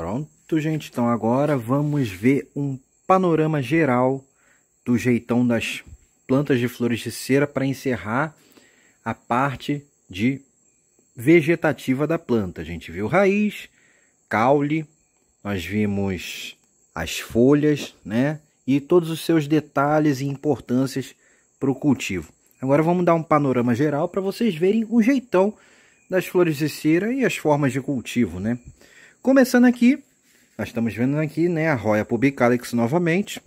Pronto, gente. Então agora vamos ver um panorama geral do jeitão das plantas de flores de cera para encerrar a parte de vegetativa da planta. A gente viu raiz, caule, nós vimos as folhas, né? E todos os seus detalhes e importâncias para o cultivo. Agora vamos dar um panorama geral para vocês verem o jeitão das flores de cera e as formas de cultivo, né? Começando aqui, nós estamos vendo aqui né, a roya Pubicalex novamente,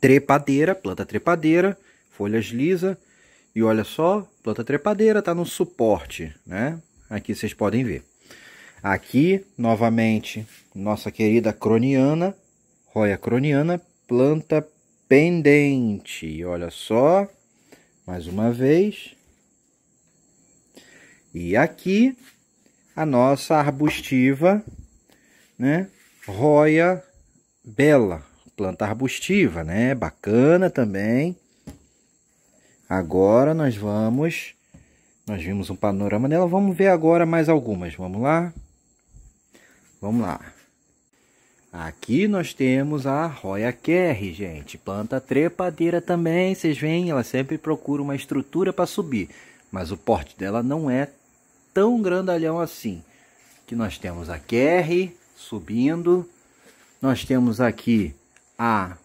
trepadeira, planta trepadeira, folhas lisa e olha só, planta trepadeira está no suporte, né? Aqui vocês podem ver. Aqui, novamente, nossa querida croniana, roia croniana, planta pendente. Olha só, mais uma vez. E aqui, a nossa arbustiva, né? Roya bela, planta arbustiva, né? Bacana também. Agora nós vamos nós vimos um panorama dela, vamos ver agora mais algumas. Vamos lá? Vamos lá. Aqui nós temos a Roya Kerry, gente. Planta trepadeira também, vocês veem, ela sempre procura uma estrutura para subir. Mas o porte dela não é tão grandalhão assim. Que nós temos a Kerry subindo, nós temos aqui a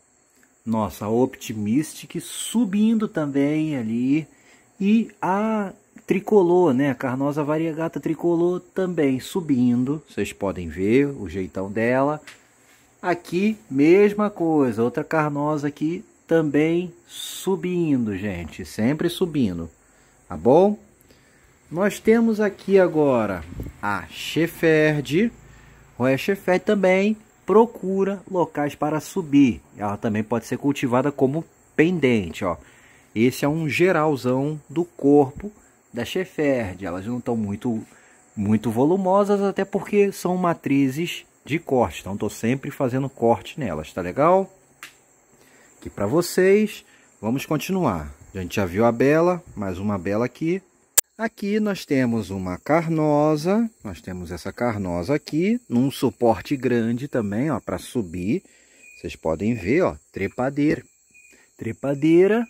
nossa Optimistic subindo também ali e a tricolor, né? A carnosa variegata tricolor também subindo. Vocês podem ver o jeitão dela. Aqui, mesma coisa. Outra carnosa aqui também subindo, gente. Sempre subindo. Tá bom? Nós temos aqui agora a Sheferd. O Sheferd também procura locais para subir. Ela também pode ser cultivada como pendente. Ó. Esse é um geralzão do corpo da Sheferd. Elas não estão muito, muito volumosas, até porque são matrizes de corte. Então, estou sempre fazendo corte nelas, tá legal? Aqui para vocês. Vamos continuar. A gente já viu a Bela, mais uma Bela aqui. Aqui nós temos uma carnosa, nós temos essa carnosa aqui, num suporte grande também, ó, para subir. Vocês podem ver, ó, trepadeira. Trepadeira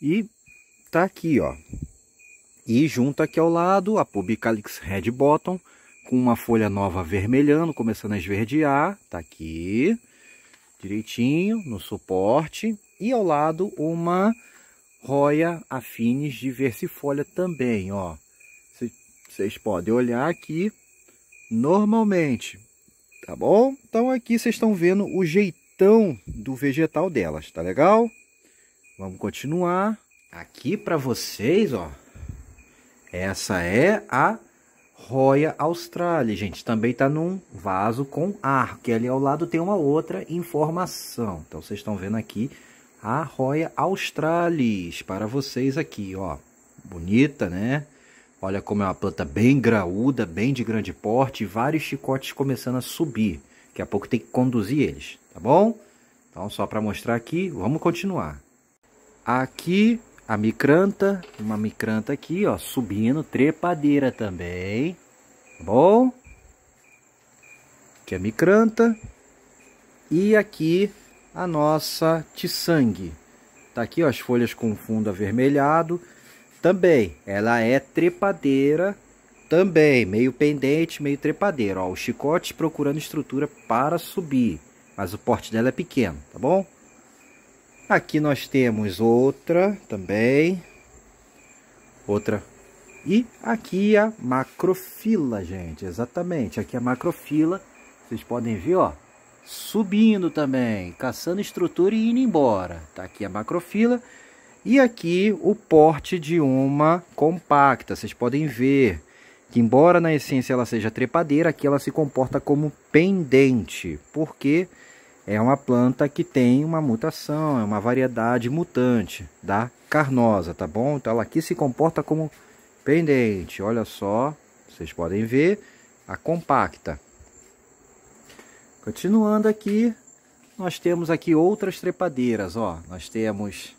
e tá aqui, ó. E junto aqui ao lado, a Pubicalix Red Bottom, com uma folha nova vermelhando, começando a esverdear, tá aqui, direitinho, no suporte. E ao lado, uma Roya afines diversifolia também, ó. Vocês podem olhar aqui normalmente, tá bom? Então aqui vocês estão vendo o jeitão do vegetal delas, tá legal? Vamos continuar. Aqui para vocês, ó. Essa é a Roya austrália, gente. Também está num vaso com ar, que ali ao lado tem uma outra informação. Então, vocês estão vendo aqui a Roya Australis para vocês aqui, ó. Bonita, né? Olha como é uma planta bem graúda, bem de grande porte, vários chicotes começando a subir. Daqui a pouco tem que conduzir eles, tá bom? Então, só para mostrar aqui, vamos continuar. Aqui, a micranta, uma micranta aqui, ó, subindo, trepadeira também, tá bom? Aqui a micranta. E aqui a nossa tiçangue. Tá aqui ó, as folhas com fundo avermelhado. Também, ela é trepadeira, também, meio pendente, meio trepadeira. Ó, o chicote procurando estrutura para subir, mas o porte dela é pequeno, tá bom? Aqui nós temos outra também, outra. E aqui a macrofila, gente, exatamente. Aqui a macrofila, vocês podem ver, ó, subindo também, caçando estrutura e indo embora. Tá aqui a macrofila e aqui o porte de uma compacta. Vocês podem ver que embora na essência ela seja trepadeira, aqui ela se comporta como pendente, porque é uma planta que tem uma mutação, é uma variedade mutante da carnosa, tá bom? Então ela aqui se comporta como pendente. Olha só, vocês podem ver a compacta. Continuando aqui, nós temos aqui outras trepadeiras, ó. Nós temos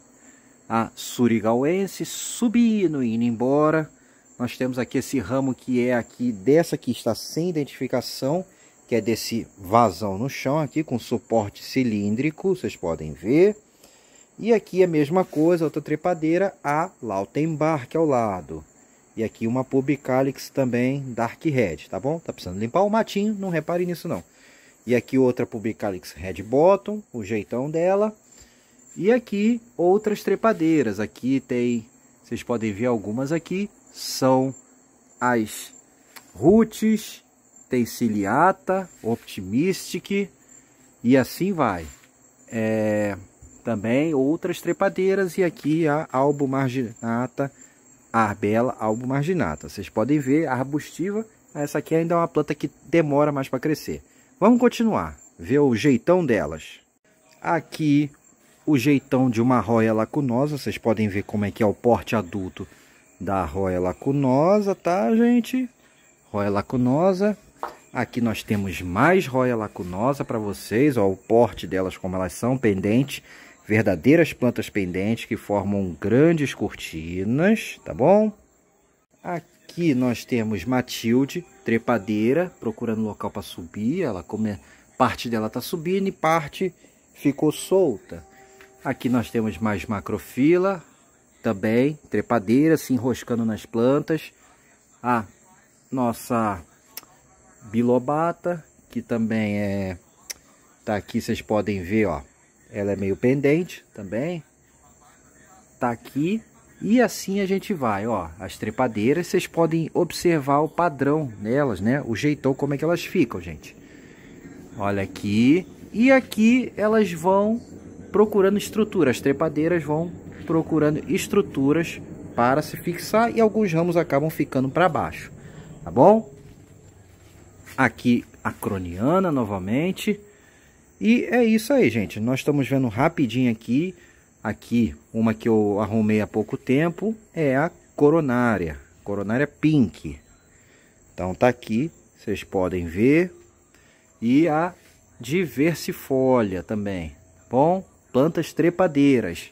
a surigauense subindo, indo embora. Nós temos aqui esse ramo que é aqui dessa que está sem identificação, que é desse vazão no chão aqui com suporte cilíndrico, vocês podem ver. E aqui a mesma coisa, outra trepadeira, a Lautenbach é ao lado. E aqui uma Publicalix também, Dark Red, tá bom? Tá precisando limpar o matinho, não repare nisso não. E aqui outra Publicalix Red Bottom, o jeitão dela. E aqui outras trepadeiras. Aqui tem, vocês podem ver algumas aqui, são as Roots, tem Ciliata, Optimistic e assim vai. É, também outras trepadeiras e aqui a Albo Marginata, a Arbela Albo Marginata. Vocês podem ver a arbustiva, essa aqui ainda é uma planta que demora mais para crescer. Vamos continuar, ver o jeitão delas. Aqui, o jeitão de uma roia lacunosa. Vocês podem ver como é que é o porte adulto da roia lacunosa, tá, gente? Roia lacunosa. Aqui nós temos mais roia lacunosa para vocês, ó, o porte delas como elas são, pendentes, verdadeiras plantas pendentes que formam grandes cortinas, tá bom? Aqui Aqui nós temos Matilde, trepadeira, procurando local para subir. Ela come... É, parte dela está subindo e parte ficou solta. Aqui nós temos mais macrofila, também trepadeira, se enroscando nas plantas. A nossa bilobata, que também é... Tá aqui, vocês podem ver, ó. Ela é meio pendente também. Tá aqui e assim a gente vai, ó, as trepadeiras, vocês podem observar o padrão nelas, né? O jeitão como é que elas ficam, gente. Olha aqui, e aqui elas vão procurando estruturas, as trepadeiras vão procurando estruturas para se fixar e alguns ramos acabam ficando para baixo, tá bom? Aqui a croniana novamente. E é isso aí, gente. Nós estamos vendo rapidinho aqui Aqui, uma que eu arrumei há pouco tempo é a coronária, coronária pink. Então tá aqui, vocês podem ver. E a diversifólia também, tá bom? Plantas trepadeiras.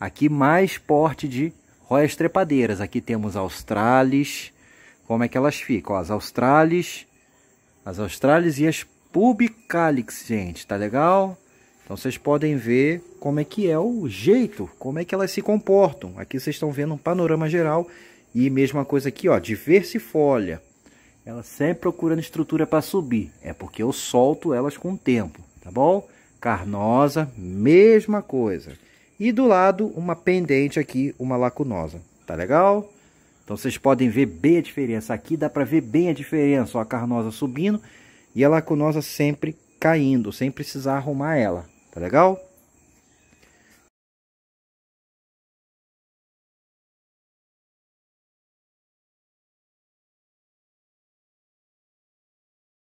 Aqui mais porte de roias trepadeiras. Aqui temos australis. Como é que elas ficam? Ó, as australis, as australis e as pubicalix, gente, tá legal? Então vocês podem ver como é que é o jeito, como é que elas se comportam. Aqui vocês estão vendo um panorama geral e mesma coisa aqui, ó, diversifolha. Ela sempre procurando estrutura para subir, é porque eu solto elas com o tempo, tá bom? Carnosa, mesma coisa. E do lado uma pendente aqui, uma lacunosa, tá legal? Então vocês podem ver bem a diferença aqui, dá para ver bem a diferença, ó, a carnosa subindo e a lacunosa sempre caindo, sem precisar arrumar ela. Tá legal?